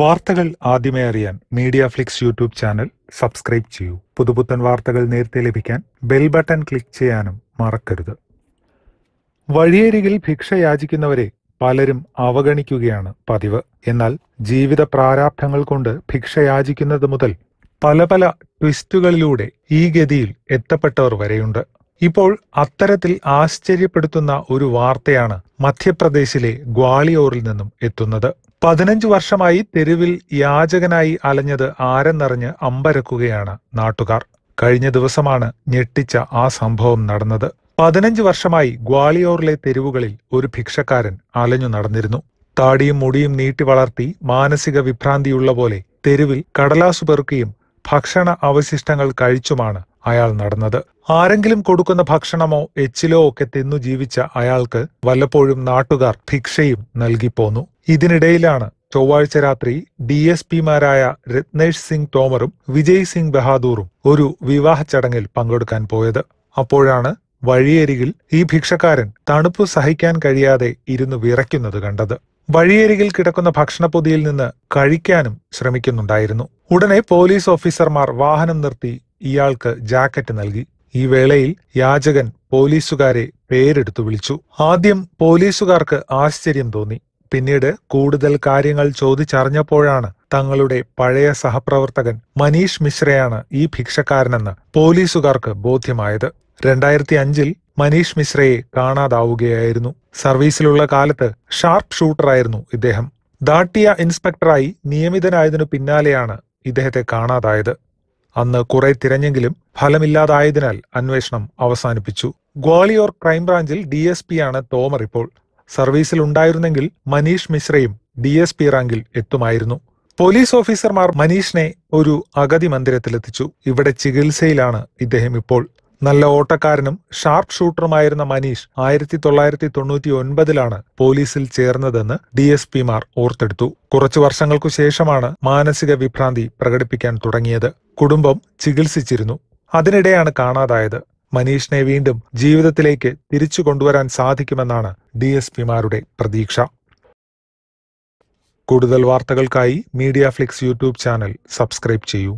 വാർത്തകൾ ആദ്യമേ അറിയാൻ Media Flix YouTube channel subscribe ചെയ്യൂ പുതുപുത്തൻ വാർത്തകൾ നേരത്തെ ലഭിക്കാൻ ബെൽ ബട്ടൺ ക്ലിക്ക് ചെയ്യാനും മറക്കരുത് വഴിയരികിൽ ഭിക്ഷ യാചിക്കുന്നവരെ പലരും അവഗണിക്കുകയാണ് പതിവ് എന്നാൽ ജീവിത പ്രാരാബ്ധങ്ങൾ കൊണ്ട് ഭിക്ഷ യാചിക്കുന്നത് മുതൽ പല പല ട്വിസ്റ്റുകളിലൂടെ ഈ ഗതിയിൽ എത്തപ്പെട്ടവർ വരെയുണ്ട് ഇപ്പോൾ അത്തരത്തിൽ ആശ്ചര്യപ്പെടുത്തുന്ന ഒരു വാർത്തയാണ് മധ്യപ്രദേശിലെ ഗ്വാളിയോറിൽ നിന്നും എത്തുന്നത് പതിനഞ്ചു വർഷമായി തെരുവിൽ യാചകനായി അലഞ്ഞത് ആരെന്നറിഞ്ഞ് അമ്പരക്കുകയാണ് നാട്ടുകാർ കഴിഞ്ഞ ദിവസമാണ് ഞെട്ടിച്ച ആ സംഭവം നടന്നത് പതിനഞ്ചു വർഷമായി ഗ്വാളിയോറിലെ തെരുവുകളിൽ ഒരു ഭിക്ഷക്കാരൻ അലഞ്ഞു നടന്നിരുന്നു താടിയും മുടിയും നീട്ടി വളർത്തി മാനസിക വിഭ്രാന്തിയുള്ള പോലെ തെരുവിൽ കടലാസു പെറുക്കുകയും ഭക്ഷണ അവശിഷ്ടങ്ങൾ കഴിച്ചുമാണ് അയാൾ നടന്നത് ആരെങ്കിലും കൊടുക്കുന്ന ഭക്ഷണമോ എച്ചിലോ ഒക്കെ തിന്നു ജീവിച്ച അയാൾക്ക് വല്ലപ്പോഴും നാട്ടുകാർ ഭിക്ഷയും നൽകിപ്പോന്നു ഇതിനിടയിലാണ് ചൊവ്വാഴ്ച രാത്രി ഡി എസ് പിമാരായ രത്നേഷ് സിംഗ് തോമറും വിജയ് സിംഗ് ബഹാദൂറും ഒരു വിവാഹ ചടങ്ങിൽ പങ്കെടുക്കാൻ പോയത് അപ്പോഴാണ് വഴിയരികിൽ ഈ ഭിക്ഷക്കാരൻ തണുപ്പ് സഹിക്കാൻ കഴിയാതെ ഇരുന്ന് വിറയ്ക്കുന്നത് കണ്ടത് വഴിയരികിൽ കിടക്കുന്ന ഭക്ഷണപ്പൊതിയിൽ നിന്ന് കഴിക്കാനും ശ്രമിക്കുന്നുണ്ടായിരുന്നു ഉടനെ പോലീസ് ഓഫീസർമാർ വാഹനം നിർത്തി ഇയാൾക്ക് ജാക്കറ്റ് നൽകി ഈ വേളയിൽ യാചകൻ പോലീസുകാരെ പേരെടുത്തു വിളിച്ചു ആദ്യം പോലീസുകാർക്ക് ആശ്ചര്യം തോന്നി പിന്നീട് കൂടുതൽ കാര്യങ്ങൾ ചോദിച്ചറിഞ്ഞപ്പോഴാണ് തങ്ങളുടെ പഴയ സഹപ്രവർത്തകൻ മനീഷ് മിശ്രയാണ് ഈ ഭിക്ഷക്കാരനെന്ന് പോലീസുകാർക്ക് ബോധ്യമായത് രണ്ടായിരത്തി അഞ്ചിൽ മനീഷ് മിശ്രയെ കാണാതാവുകയായിരുന്നു സർവീസിലുള്ള കാലത്ത് ഷാർപ്പ് ഷൂട്ടറായിരുന്നു ഇദ്ദേഹം ദാട്ടിയ ഇൻസ്പെക്ടറായി നിയമിതനായതിനു പിന്നാലെയാണ് ഇദ്ദേഹത്തെ കാണാതായത് അന്ന് കുറെ തിരഞ്ഞെങ്കിലും ഫലമില്ലാതായതിനാൽ അന്വേഷണം അവസാനിപ്പിച്ചു ഗ്വാളിയോർ ക്രൈംബ്രാഞ്ചിൽ ഡി എസ് പി ആണ് തോമർ ഇപ്പോൾ സർവീസിലുണ്ടായിരുന്നെങ്കിൽ മനീഷ് മിശ്രയും ഡി എസ് പി റാങ്കിൽ എത്തുമായിരുന്നു പോലീസ് ഓഫീസർമാർ മനീഷിനെ ഒരു അഗതി മന്ദിരത്തിലെത്തിച്ചു ഇവിടെ ചികിത്സയിലാണ് ഇദ്ദേഹം ഇപ്പോൾ നല്ല ഓട്ടക്കാരനും ഷാർപ്പ് ഷൂട്ടറുമായിരുന്ന മനീഷ് ആയിരത്തി തൊള്ളായിരത്തി തൊണ്ണൂറ്റി ഒൻപതിലാണ് പോലീസിൽ ചേർന്നതെന്ന് ഡി എസ് പിമാർ ഓർത്തെടുത്തു കുറച്ചു വർഷങ്ങൾക്കു ശേഷമാണ് മാനസിക വിഭ്രാന്തി പ്രകടിപ്പിക്കാൻ തുടങ്ങിയത് കുടുംബം ചികിത്സിച്ചിരുന്നു അതിനിടെയാണ് കാണാതായത് മനീഷിനെ വീണ്ടും ജീവിതത്തിലേക്ക് തിരിച്ചു കൊണ്ടുവരാൻ സാധിക്കുമെന്നാണ് ഡി എസ് പിമാരുടെ പ്രതീക്ഷ കൂടുതൽ വാർത്തകൾക്കായി Media Flix YouTube channel subscribe ചെയ്യൂ